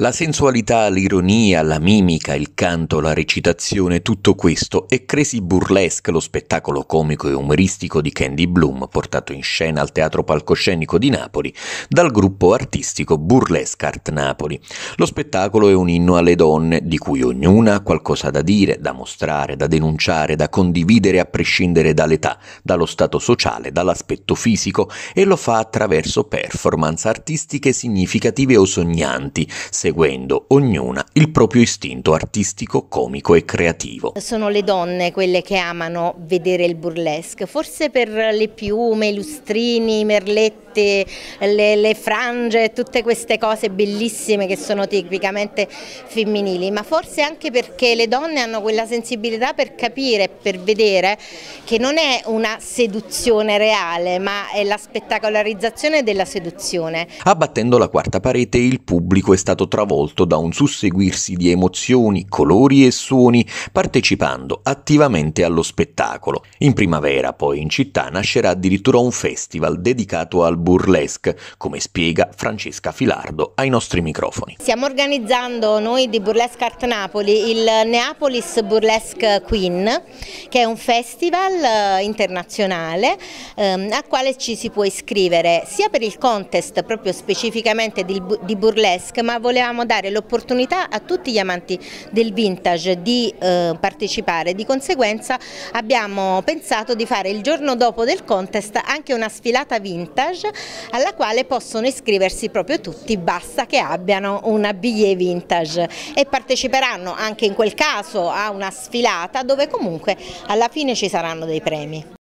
La sensualità, l'ironia, la mimica, il canto, la recitazione, tutto questo è Crazy Burlesque, lo spettacolo comico e umoristico di Candy Bloom, portato in scena al Teatro Palcoscenico di Napoli dal gruppo artistico Burlesque Art Napoli. Lo spettacolo è un inno alle donne, di cui ognuna ha qualcosa da dire, da mostrare, da denunciare, da condividere a prescindere dall'età, dallo stato sociale, dall'aspetto fisico e lo fa attraverso performance artistiche significative o sognanti, se seguendo ognuna il proprio istinto artistico, comico e creativo. Sono le donne quelle che amano vedere il burlesque, forse per le piume, i lustrini, i merletti, tutte le, le frange, tutte queste cose bellissime che sono tipicamente femminili, ma forse anche perché le donne hanno quella sensibilità per capire, per vedere che non è una seduzione reale, ma è la spettacolarizzazione della seduzione. Abbattendo la quarta parete, il pubblico è stato travolto da un susseguirsi di emozioni, colori e suoni, partecipando attivamente allo spettacolo. In primavera, poi in città, nascerà addirittura un festival dedicato al burlesque, come spiega Francesca Filardo ai nostri microfoni. Stiamo organizzando noi di Burlesque Art Napoli il Neapolis Burlesque Queen, che è un festival eh, internazionale ehm, al quale ci si può iscrivere sia per il contest proprio specificamente di, di burlesque, ma volevamo dare l'opportunità a tutti gli amanti del vintage di eh, partecipare. Di conseguenza abbiamo pensato di fare il giorno dopo del contest anche una sfilata vintage alla quale possono iscriversi proprio tutti, basta che abbiano una BIE vintage e parteciperanno anche in quel caso a una sfilata dove comunque alla fine ci saranno dei premi.